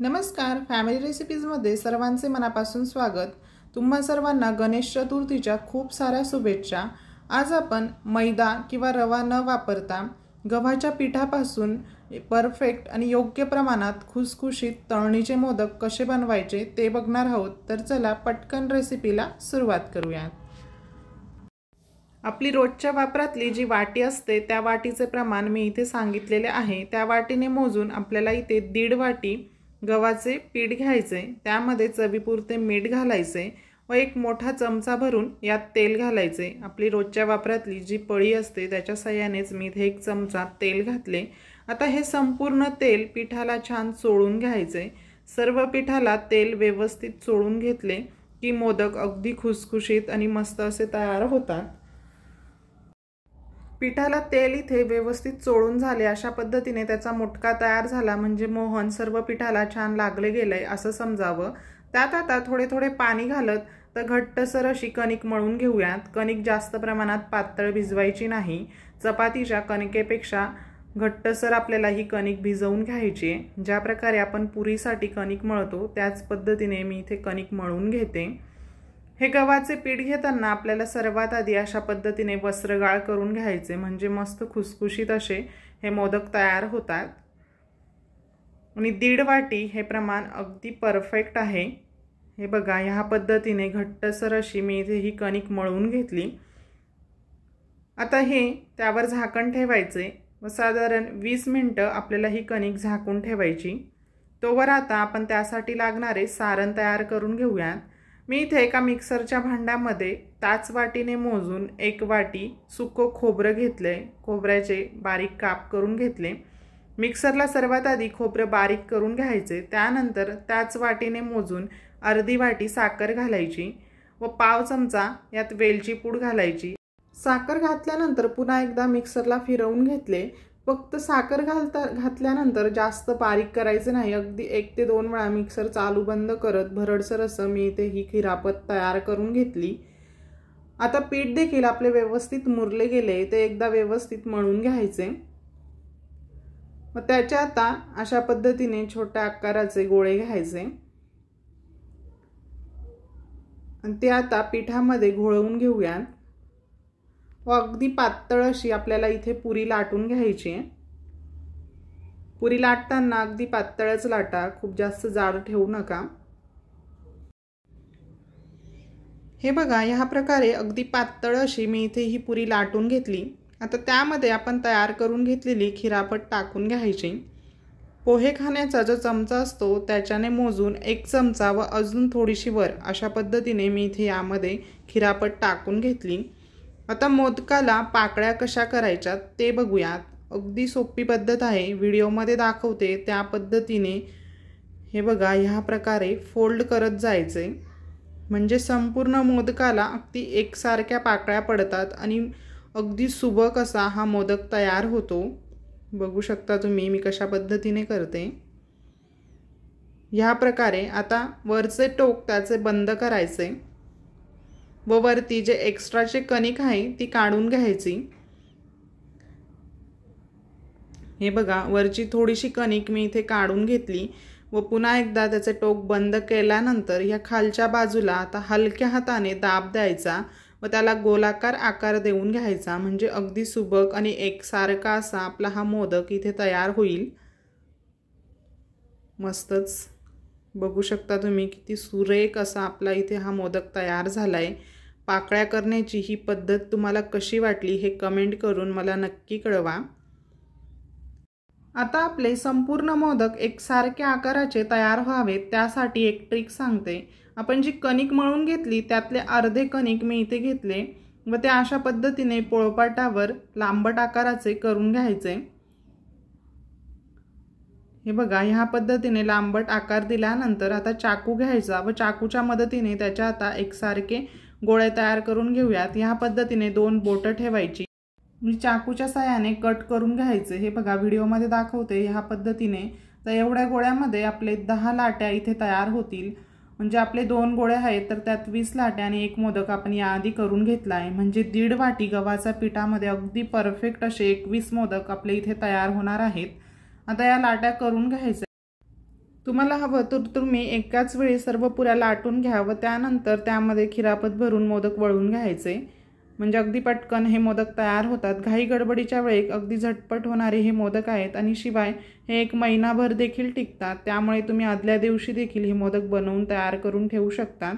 नमस्कार फॅमिली रेसिपीजमध्ये सर्वांचे मनापासून स्वागत तुम्हा सर्वांना गणेश चतुर्थीच्या खूप साऱ्या शुभेच्छा आज आपण मैदा किंवा रवा न वापरता गव्हाच्या पिठापासून परफेक्ट आणि योग्य प्रमाणात खुसखुशीत तळणीचे मोदक कसे बनवायचे ते बघणार आहोत तर चला पटकन रेसिपीला सुरुवात करूयात आपली रोजच्या वापरातली जी वाटी असते त्या वाटीचे प्रमाण मी इथे सांगितलेले आहे त्या वाटीने मोजून आपल्याला इथे दीड वाटी गव्हाचे पीठ घ्यायचे त्यामध्ये चवीपुरते मीठ घालायचे व एक मोठा चमचा भरून यात तेल घालायचे आपली रोजच्या वापरातली जी पळी असते त्याच्या सह्यानेच मी इथे एक चमचा तेल घातले आता हे संपूर्ण तेल पिठाला छान चोळून घ्यायचे सर्व पिठाला तेल व्यवस्थित चोळून घेतले की मोदक अगदी खुसखुशीत आणि मस्त असे तयार होतात पिठाला तेल इथे व्यवस्थित चोळून झाले अशा पद्धतीने त्याचा मुटका तयार झाला म्हणजे मोहन सर्व पिठाला छान लागले गेलंय असं समजावं त्यात आता थोडे थोडे पाणी घालत तर घट्टसर अशी कणिक मळून घेऊयात कणिक जास्त प्रमाणात पातळ भिजवायची नाही चपातीच्या कणिकेपेक्षा घट्टसर आपल्याला ही कणिक भिजवून घ्यायची ज्या प्रकारे आपण पुरीसाठी कणिक मळतो त्याच पद्धतीने मी इथे कणिक मळून घेते हे गव्हाचे पीठ घेताना आपल्याला सर्वात आधी अशा पद्धतीने वस्त्रगाळ करून घ्यायचे म्हणजे मस्त खुसखुशीत असे हे मोदक तयार होतात आणि दीड वाटी हे प्रमाण अगदी परफेक्ट आहे हे बघा ह्या पद्धतीने घट्टसर अशी मी इथे ही कणिक मळून घेतली आता हे त्यावर झाकण ठेवायचे व साधारण वीस मिनटं आपल्याला ही कणिक झाकून ठेवायची तोवर आता आपण त्यासाठी लागणारे सारण तयार करून घेऊयात मी इथे एका मिक्सरच्या भांड्यामध्ये ताच वाटीने मोजून एक वाटी सुकं खोबरं घेतलं आहे खोबऱ्याचे बारीक काप करून घेतले मिक्सरला सर्वात आधी खोबरं बारीक करून घ्यायचे त्यानंतर त्याच वाटीने मोजून अर्धी वाटी साखर घालायची व पाव चमचा यात वेलची पूड घालायची साखर घातल्यानंतर पुन्हा एकदा मिक्सरला फिरवून घेतले फक्त साखर घालता घातल्यानंतर जास्त बारीक करायचं नाही अगदी एक ते दोन वेळा मिक्सर चालू बंद करत भरडसर असं मी इथे ही खिरापत तयार करून घेतली आता पीठ देखील आपले व्यवस्थित मुरले गेले ते एकदा व्यवस्थित मळून घ्यायचे मग त्याच्या आता अशा पद्धतीने छोट्या आकाराचे गोळे घ्यायचे आणि ते आता पिठामध्ये घोळवून घेऊयात व हो, अगदी पातळ अशी आपल्याला इथे पुरी लाटून घ्यायची आहे पुरी लाटताना अगदी पातळच लाटा खूप जास्त जाड ठेवू नका हे बघा ह्या प्रकारे अगदी पातळ अशी मी इथे ही पुरी लाटून घेतली आता त्यामध्ये आपण तयार करून घेतलेली खिरापट टाकून घ्यायची पोहे खाण्याचा जो चमचा असतो त्याच्याने मोजून एक चमचा व अजून थोडीशी वर अशा पद्धतीने मी इथे यामध्ये खिरापट टाकून घेतली आता मोदकाला पाकळ्या कशा करायच्या ते बघूयात अगदी सोपी पद्धत आहे व्हिडिओमध्ये दाखवते त्या पद्धतीने हे बघा ह्या प्रकारे फोल्ड करत जायचे म्हणजे संपूर्ण मोदकाला अगदी एकसारख्या पाकळ्या पडतात आणि अगदी सुबक असा हा मोदक तयार होतो बघू शकता तुम्ही मी कशा पद्धतीने करते ह्या प्रकारे आता वरचे टोक त्याचे बंद करायचे व वरती जे एक्स्ट्राचे कणिक आहे ती काढून घ्यायची हे बघा वरची थोडीशी कणिक मी इथे काढून घेतली व पुन्हा एकदा त्याचे टोक बंद केल्यानंतर ह्या खालच्या बाजूला आता हलक्या हाताने दाब द्यायचा व त्याला गोलाकार आकार देऊन घ्यायचा म्हणजे अगदी सुबक आणि एकसारखा असा आपला हा मोदक इथे तयार होईल मस्तच बघू शकता तुम्ही किती सुरेख असा आपला इथे हा मोदक तयार झाला आहे पाकळ्या करण्याची ही पद्धत तुम्हाला कशी वाटली हे कमेंट करून मला नक्की कळवा आता आपले संपूर्ण मोदक एकसारख्या आकाराचे तयार व्हावेत त्यासाठी एक ट्रिक सांगते आपण जी कणिक मळून घेतली त्यातले अर्धे कणिक मी इथे घेतले व ते अशा पद्धतीने पोळपाटावर लांबट आकाराचे करून घ्यायचे हे बघा ह्या पद्धतीने लांबट आकार दिल्यानंतर आता चाकू घ्यायचा व चाकूच्या मदतीने त्याच्या आता एकसारखे गोळे तयार करून घेऊयात ह्या पद्धतीने दोन बोटं ठेवायची मी म्हणजे चाकूच्या सहाय्याने कट करून घ्यायचे हे बघा व्हिडिओमध्ये दाखवते ह्या पद्धतीने तर एवढ्या गोळ्यामध्ये आपले दहा लाट्या इथे तयार होतील म्हणजे आपले दोन गोळ्या आहेत तर त्यात वीस लाट्या आणि एक मोदक आपण याआधी करून घेतला आहे म्हणजे दीड वाटी गव्हाच्या पिठामध्ये अगदी परफेक्ट असे एकवीस मोदक आपले इथे तयार होणार आहेत आता या लाट्या करून घ्यायच्या तुम्हाला हवं तर तुम्ही एकाच वेळी सर्व पुऱ्याला आटून घ्या व त्यानंतर त्यामध्ये खिरापत भरून मोदक वळून घ्यायचे म्हणजे अगदी पटकन हे मोदक तयार होतात घाई गडबडीच्या वेळेत अगदी झटपट होणारे हे मोदक आहेत आणि शिवाय हे एक महिनाभर देखील टिकतात त्यामुळे तुम्ही आदल्या दिवशी देखील हे मोदक बनवून तयार करून ठेवू शकता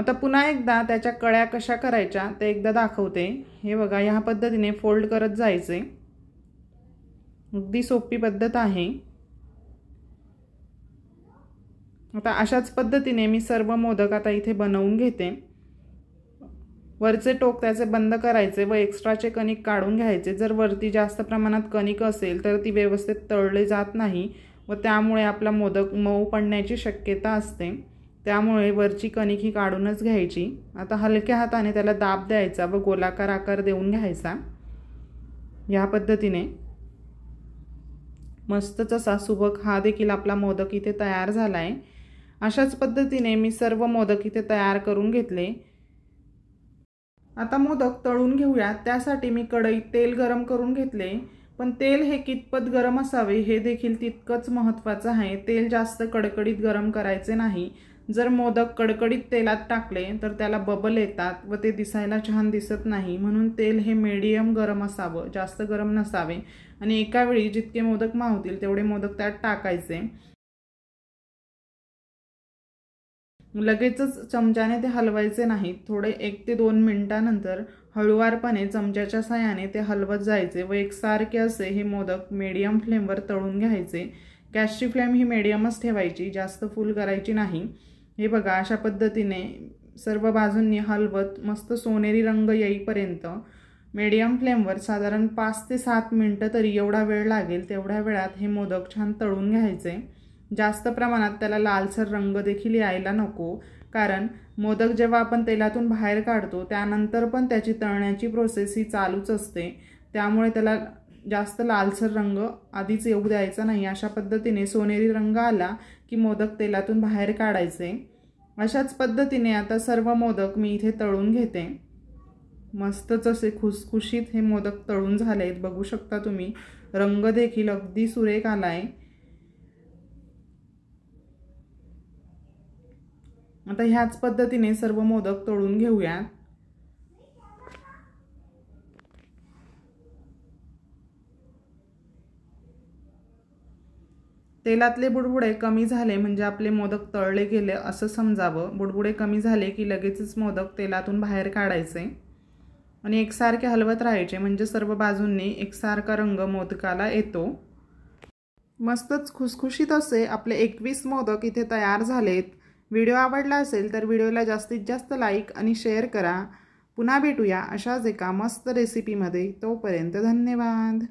आता पुन्हा एकदा त्याच्या कळ्या कशा करायच्या ते एकदा दाखवते हे बघा ह्या पद्धतीने फोल्ड करत जायचे अगदी सोपी पद्धत आहे आता अशाच पद्धतीने मी सर्व मोदक आता इथे बनवून घेते वरचे टोक त्याचे बंद करायचे व एक्स्ट्राचे कणिक काढून घ्यायचे जर वरती जास्त प्रमाणात कणिक असेल तर ती व्यवस्थित तळले जात नाही व त्यामुळे आपला मोदक मऊ पडण्याची शक्यता असते त्यामुळे वरची कणिक ही काढूनच घ्यायची आता हलक्या हाताने त्याला दाब द्यायचा व गोलाकार आकार देऊन घ्यायचा या पद्धतीने मस्तच असा सुबक हा देखील आपला मोदक इथे तयार झाला आहे अशाच पद्धतीने मी सर्व मोदक इथे तयार करून घेतले आता मोदक तळून घेऊया त्यासाठी मी कढईत तेल गरम करून घेतले पण तेल हे कितपत गरम असावे हे देखील तितकंच महत्त्वाचं आहे तेल जास्त कडकडीत गरम करायचे नाही जर मोदक कडकडीत तेलात टाकले तर त्याला बबल येतात व ते दिसायला छान दिसत नाही म्हणून तेल हे मीडियम गरम असावं जास्त गरम नसावे आणि एका वेळी जितके मोदक मावतील तेवढे मोदक त्यात टाकायचे लगेचच चमच्याने ते हलवायचे नाही थोडे एक ते दोन मिनटानंतर हळुवारपणे चमच्याच्या साहाय्याने ते हलवत जायचे व एकसारखे असे हे मोदक मीडियम फ्लेमवर तळून घ्यायचे गॅसची फ्लेम ही मीडियमच ठेवायची जास्त फुल करायची नाही हे बघा अशा पद्धतीने सर्व बाजूंनी हलवत मस्त सोनेरी रंग येईपर्यंत मीडियम फ्लेमवर साधारण पाच ते सात मिनटं तरी एवढा वेळ लागेल तेवढ्या वेळात हे मोदक छान तळून घ्यायचे जास्त प्रमाणात त्याला लालसर रंग देखील यायला नको कारण मोदक जेव्हा आपण तेलातून बाहेर काढतो त्यानंतर पण त्याची तळण्याची प्रोसेस ही चालूच असते त्यामुळे त्याला जास्त लालसर रंग आधीच येऊ द्यायचा नाही अशा पद्धतीने सोनेरी रंग आला की मोदक तेलातून बाहेर काढायचे अशाच पद्धतीने आता सर्व मोदक मी इथे तळून घेते मस्तच असे खुसखुशीत हे मोदक तळून झाले आहेत बघू शकता तुम्ही रंग देखील अगदी सुरेख आला आता ह्याच पद्धतीने सर्व मोदक तळून घेऊया तेलातले बुडबुडे कमी झाले म्हणजे आपले मोदक तळले गेले असं समजावं बुडबुडे कमी झाले की लगेचच मोदक तेलातून बाहेर काढायचे आणि एकसारखे हलवत राहायचे म्हणजे सर्व बाजूंनी एकसारखा रंग मोदकाला येतो मस्तच खुसखुशीत असे आपले एकवीस मोदक इथे तयार झालेत व्हिडिओ आवडला असेल तर व्हिडिओला जास्तीत जास्त लाईक आणि शेअर करा पुन्हा भेटूया अशाच एका मस्त रेसिपीमध्ये तोपर्यंत धन्यवाद